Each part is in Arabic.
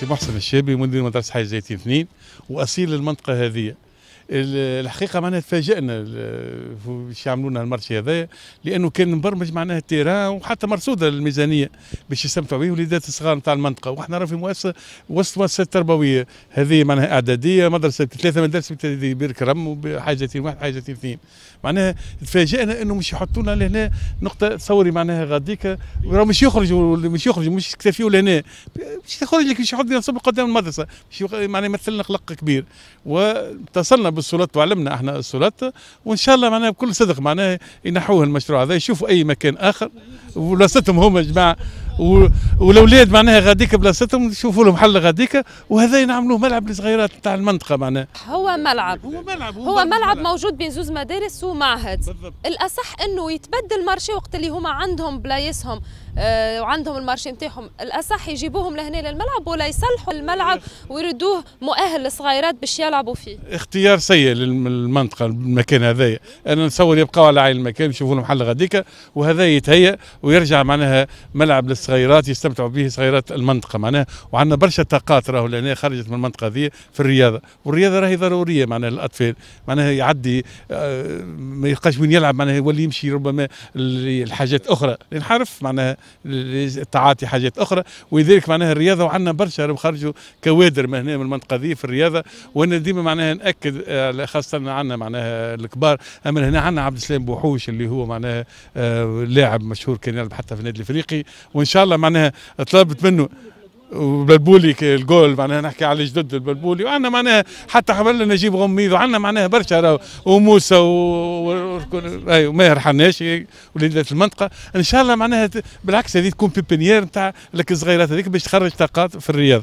سي محسن الشابي مدير مدرسه حي الزيتين اثنين واصيل للمنطقه هذه الحقيقه معناها تفاجئنا باش يعملوا لنا المارشي هذايا لانه كان مبرمج معناها التيران وحتى مرصوده الميزانيه باش يستمتعوا به وليدات الصغار نتاع المنطقه وحنا راه في مؤسسه وسط مؤسسه تربويه هذه معناها اعداديه مدرسه ثلاثه مدارس بير كرم وحاجتين واحد حاجتين اثنين معناها تفاجئنا انه مش يحطوا لنا لهنا نقطه تصوري معناها غاديك وراه مش يخرجوا مش يخرجوا مش يكتفيوا لهنا مش يخرج لك مش يحط لنا قدام المدرسه مش معناها يمثل لنا قلق كبير واتصلنا بالسلطة وعلمنا احنا السلطة وان شاء الله معناها بكل صدق معناها ينحوه المشروع هذا يشوفوا اي مكان اخر وبلاصتهم هما جماعه والاولاد معناها غاديك بلاصتهم يشوفوا لهم حل غاديك وهذا نعملوه ملعب للصغيرات نتاع المنطقه معناها هو ملعب هو ملعب هو, هو ملعب موجود بين زوز مدارس ومعهد بالضبط. الاصح انه يتبدل مارشي وقت اللي هما عندهم بلايسهم آه، وعندهم المارشي نتاعهم الاصح يجيبوهم لهنا للملعب ولا يصلحوا الملعب ويردوه مؤهل للصغيرات باش يلعبوا فيه اختيار سيء للمنطقه المكان هذايا انا نصور يبقاو على عين المكان يشوفوا لهم حل غاديكا وهذا يتهيأ ويرجع معناها ملعب للصغيرات يستمتعوا به صغيرات المنطقه معناها وعندنا برشا طاقات راهو لهنا خرجت من المنطقه هذه في الرياضه والرياضه راهي ضروريه معناها للاطفال معناها يعدي آه، ما يلقاش وين يلعب معناها يولي يمشي ربما الحاجات اخرى لنحرف معناها لتعاطي حاجات اخرى ولذلك معناها الرياضه وعندنا برشا خرجوا كوادر من هنا من المنطقه دي في الرياضه وانا ديما معناها ناكد آه، خاصه عندنا معناها الكبار اما هنا عندنا عبد السلام بوحوش اللي هو معناها آه، لاعب مشهور كان يلعب حتى في النادي الافريقي وان شاء الله معناها طلبت منه والبلبولي الجول معناها نحكي على جدد البلبولي وعندنا معناها حتى حبلنا نجيب غميض وعندنا معناها برشا وموسى وماهر أيوة، حناشي وليدات المنطقه ان شاء الله معناها بالعكس هذه تكون بيبينيير نتاع لك الصغيرات هذيك باش تخرج طاقات في الرياض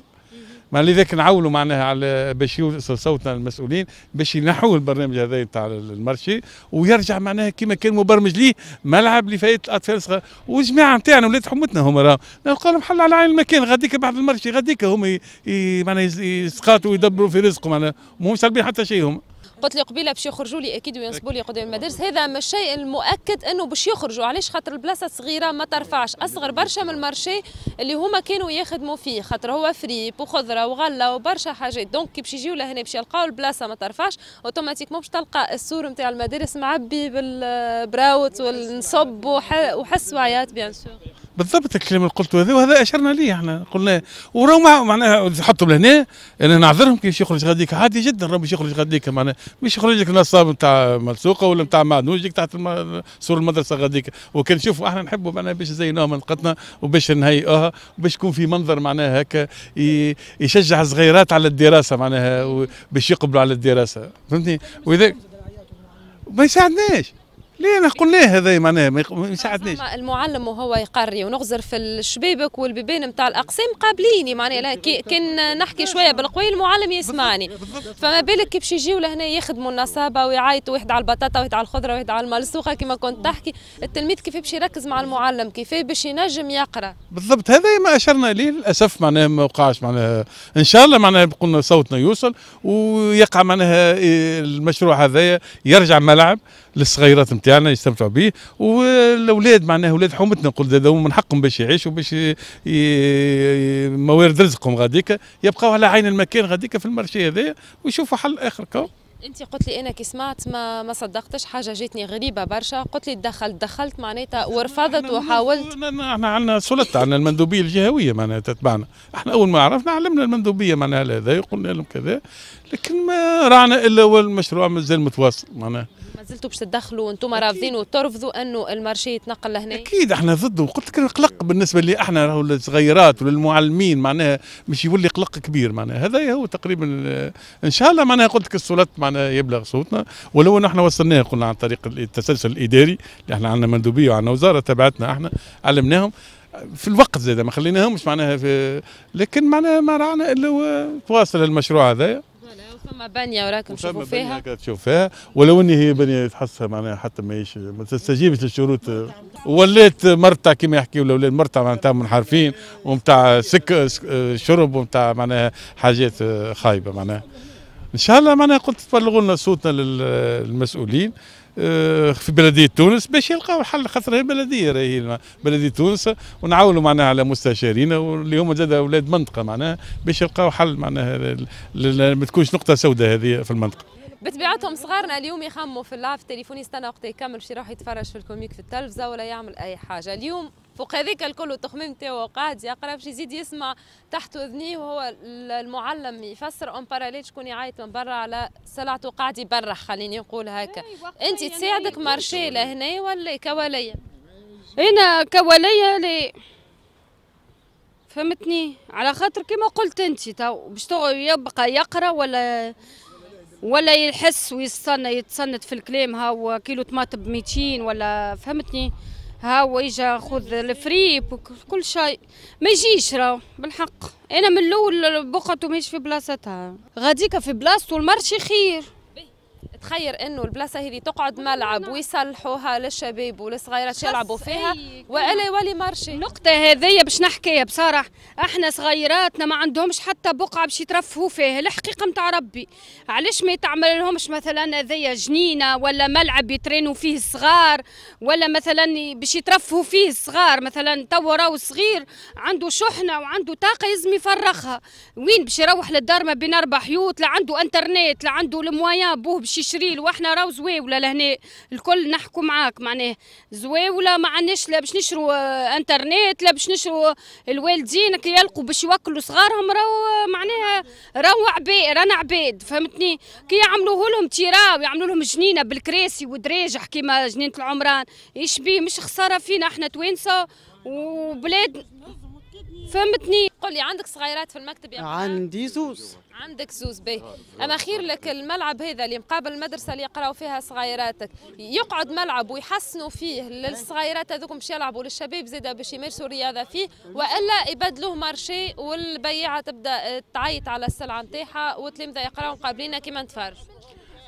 ما لذلك نعولوا معناها على باش يوصل صوتنا للمسؤولين باش ينحوا البرنامج هذا تاع المرشي ويرجع معناها كما كان مبرمج ليه ملعب لفايت الاطفال الصغار والجماعه نتاعنا ولاد حمتنا هما راهم نلقى لهم حل على عين المكان غاديك بعد المرشي غاديك هما معناها يسقاطوا ويدبروا في رزقهم معناها مو سالبين حتى شيء هما قلت لي قبيله باش يخرجوا لي اكيد وينصبوا لي قدام المدارس هذا مش الشيء المؤكد انه باش يخرجوا علاش خاطر البلاصه صغيره ما ترفعش اصغر برشا من المارشي اللي هما كانوا يخدموا فيه خاطر هو فريب وخضره وغله وبرشا حاجات دونك كي باش يجيو لهنا باش يلقاو البلاصه ما ترفعش اوتوماتيكمون باش تلقى السور نتاع المدارس معبي بالبراوت والنصب وحس وعيات بيان سور بالضبط الكلام اللي قلته هذا وهذا اشرنا ليه احنا قلنا وراهم معناها حطوا لهنا انا نعذرهم كيفاش يخرج غاديك عادي جدا راهو باش يخرج غاديك معناها مش يخرج لك نصاب نتاع ملسوقه ولا نتاع معدنوج تحت سور المدرسه غاديك وكان شوفوا احنا نحبوا معناها باش زينوها منطقتنا وباش نهيئوها وباش يكون في منظر معناها هكا يشجع الصغيرات على الدراسه معناها باش يقبلوا على الدراسه فهمتني واذا ما يساعدناش ليه انا قلناه هذا معناها ما يساعدنيش المعلم وهو يقري ونغزر في الشبابك والبيبان نتاع الاقسام قابليني معناها كان نحكي شويه بالقوي المعلم يسمعني فما بالك كي باش يجيو لهنا يخدموا النصابه ويعيطوا واحد على البطاطا واحد على الخضره واحد على الملسوخه كما كنت تحكي التلميذ كيف باش يركز مع المعلم كيف باش ينجم يقرا بالضبط هذا ما اشرنا ليه للاسف معناها ما وقعش معناها ان شاء الله معناها قلنا صوتنا يوصل ويقع معناها إيه المشروع هذايا يرجع ملعب للصغيرات نتاعنا تاعنا يستمتعوا به والاولاد معناها اولاد حومتنا نقول زاد من حقهم باش يعيشوا باش موارد رزقهم غاديك يبقوا على عين المكان غاديك في المارشي هذايا ويشوفوا حل اخر كو انت قلت لي انا كي سمعت ما ما صدقتش حاجه جاتني غريبه برشا قلت لي دخلت دخلت معناتها ورفضت وحاولت احنا عندنا سلطه عندنا المندوبيه الجهويه معناتها تتبعنا احنا اول ما عرفنا علمنا المندوبيه معناها هذا وقلنا لهم كذا لكن ما رانا الا والمشروع مازال متواصل معناها زلتوا باش تدخلوا وانتم رافضين وترفضوا انه المارشي يتنقل لهنا اكيد احنا ضده وقلت لك القلق بالنسبه لي احنا راهو للصغيرات وللمعلمين معناها مش يولي قلق كبير معناها هذا هو تقريبا ان شاء الله معناها قلت لك السلطات معناها يبلغ صوتنا ولو احنا وصلناه قلنا عن طريق التسلسل الاداري اللي احنا عندنا مندوبيه وعندنا وزاره تبعتنا احنا علمناهم في الوقت زاد ما خليناهمش معناها في لكن معناها ما رعنا الا تواصل المشروع هذايا فما بنيه وراك تشوفوا فيها فما بنيه تشوف فيها ولو ان هي بنيه تحسها معناها حتى ماهيش ما تستجيبش للشروط ولات مرتع كما يحكيوا الاولاد مرتع معناتها منحرفين ومتاع سك شرب ومتاع معناها حاجات خايبه معناها ان شاء الله معناها قلت تبلغوا لنا صوتنا للمسؤولين آه، في بلديه تونس باش يلقاو حل خاطر هي بلديه راهي بلديه تونس ونعاونوا معناها على مستشارينا واللي هما زاد اولاد منطقه معناها باش يلقاو حل معناها ما تكونش نقطه سوداء هذه في المنطقه بطبيعتهم صغارنا اليوم يخموا في اللاف في التليفون يستنى وقت يكمل باش يروح يتفرج في الكوميك في التلفزه ولا يعمل اي حاجه اليوم فوق هذاك الكل التخميم تاعو قاعد يقرا باش يزيد يسمع تحت اذنيه وهو المعلم يفسر اون باراليل شكون يعيط من برا على سلعته قاعد يبرح خليني نقول هكا انت يعني. تساعدك مارشي لهنا ولا كواليا انا كواليا لي فهمتني على خاطر كيما قلت انت تو باش يبقى يقرا ولا ولا يحس ويستنى يتصنت في الكلام هاو كيلو طماطم ب 200 ولا فهمتني ها هو يجا خذ الفريب وكل شيء ما يجيش راه بالحق انا من الاول بقعته ماهيش في بلاصتها غاديكا في بلاصتو المرشي خير تخير انه البلاصه هذه تقعد ملعب نعم. ويصلحوها للشباب وللصغيرات يلعبوا فيها والا يولي مارشي النقطه هذه باش نحكيها بصراحه احنا صغيراتنا ما عندهمش حتى بقعه باش يترفهوا فيها الحقيقه نتاع ربي علاش ما يتعمل لهمش مثلا هذيا جنينه ولا ملعب يترينوا فيه الصغار ولا مثلا باش يترفهوا فيه الصغار مثلا تو راهو صغير عنده شحنه وعنده طاقه لازم يفرغها وين باش يروح للدار ما بين اربع حيوط لا عنده انترنت لا عنده الموايان بوه باش تشريل واحنا راهو زويوله لهنا الكل نحكوا معاك معناه زويوله ما عندناش لا باش نشروا آه، انترنت لا باش نشروا الوالدين كي يلقوا باش يوكلوا صغارهم راهو آه، معناها راهو عباد رانا عباد فهمتني كي يعملوه لهم تيراو يعملوا لهم جنينه بالكراسي ودراجح كيما جنينه العمران ايش بيه مش خساره فينا احنا توانسه وبلاد فهمتني قل لي عندك صغيرات في المكتب يا عندي زوز عندك زوز به اما خير لك الملعب هذا اللي مقابل المدرسه اللي يقراو فيها صغيراتك يقعد ملعب ويحسنوا فيه للصغيرات هذوك باش يلعبوا للشباب زاده باش يمارسوا رياضه فيه والا يبدلوه مارشي والبياعه تبدا تعيط على السلعه نتاعها والتلامذه يقراو مقابلينا كيما نتفرج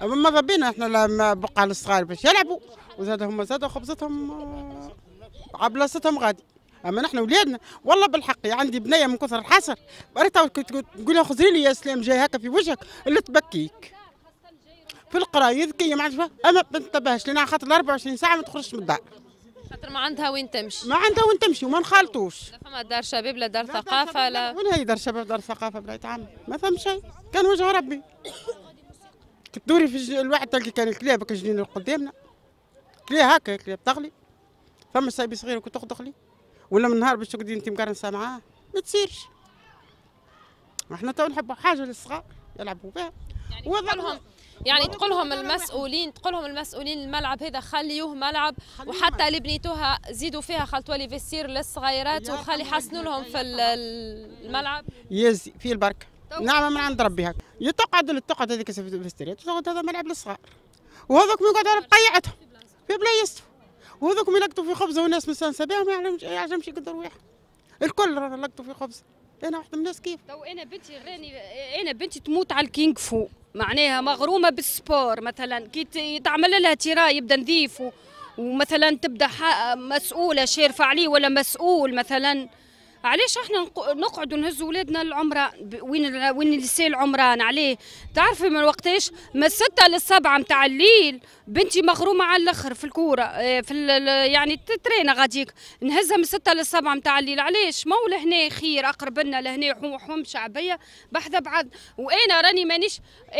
ماذا بينا احنا لما بقى الصغار باش يلعبوا وزاد هما زاد خبزتهم آه، بلاصتهم غادي اما نحن ولادنا والله بالحق يا عندي بنيه من كثر الحسر قريتها تقول لها خذي لي يا اسلام جاي هكا في وجهك اللي تبكيك في القرايه ذكيه ما عندها اما ما تنتبهش لانها خاطر 24 ساعه ما تخرجش من الدار خاطر ما عندها وين تمشي ما عندها وين تمشي وما نخالطوش لا فما دار شباب لا دار ثقافه لا وين هي دار شباب دار ثقافه بلا عام ما فهم شيء كان وجه ربي تدوري في الواحد تلقي كان الكلاب كجنين قدامنا كلاب هكا كلاب تغلي فما سايب صغير كنت تغلي ولا من نهار باش تقعدي انت مقرنسه معاه ما تصيرش احنا تو نحبوا حاجه للصغار يلعبوا بها يعني وضعهم يعني تقول لهم المسؤولين تقول لهم المسؤولين الملعب هذا خليوه ملعب وحتى اللي بنيتوها زيدوا فيها خلطوا لي فيسير للصغيرات وخلي حسنوا لهم في الملعب يزي في البركه نعم من عند ربي هكا تقعد تقعد هذيك فيستيرات هذا ملعب للصغار وهذوك يقعد على بقيعتهم في بلايستهم وهذوك يلقطوا في خبزه والناس مستانسه بها ما يعلمش يعجبش يقدر واحد الكل رانا لقطوا في خبزه انا واحده من الناس كيف تو انا بنتي غراني انا بنتي تموت على الكينغ فو معناها مغرومه بالسبور مثلا كي تعمل لها تيرا يبدا نظيف ومثلا تبدا مسؤوله شارفه عليه ولا مسؤول مثلا علاش احنا نقعدوا نهزوا ولادنا العمره وين وين النساء العمران عليه تعرفي من وقتاش من الستة للسبعة متاع الليل بنتي مغرومه على الاخر في الكوره آه، في يعني تترينا غاديك نهزها من الستة للسبعة متاع الليل علاش مو لهنا خير اقرب لنا لهنا حوم شعبيه بحذا بعض وانا راني مانيش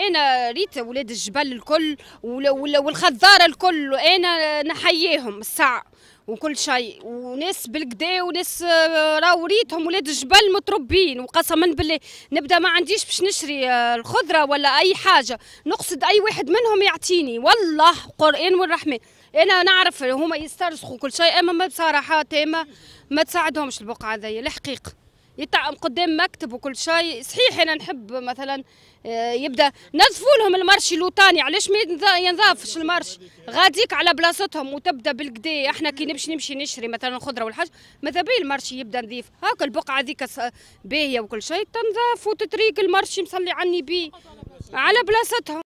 انا ريت ولاد الجبل الكل والخضاره الكل انا نحييهم الساعه وكل شيء وناس بالكدا وناس آه، راه وريتهم ولاد الجبل متربين وقسما بالله نبدا ما عنديش باش نشري آه، الخضره ولا اي حاجه نقصد اي واحد منهم يعطيني والله قران والرحمن انا نعرف هما يسترزقوا كل شيء اما بصراحه تامه ما تساعدهمش البقعه ذي الحقيقه يطعم قدام مكتب وكل شيء صحيح انا نحب مثلا آه، يبدا نظفوا لهم المرشي لوطاني علاش ما ينظافش المرشي غاديك على بلاصتهم وتبدا بالكدا احنا كي نمشي نمشي نشري مثلا الخضره والحاج ماذا بيه المرشي يبدا نظيف هاك البقعه ذيك باهيه وكل شيء تنظاف وتتريق المرشي مصلي عني النبي على بلاصتهم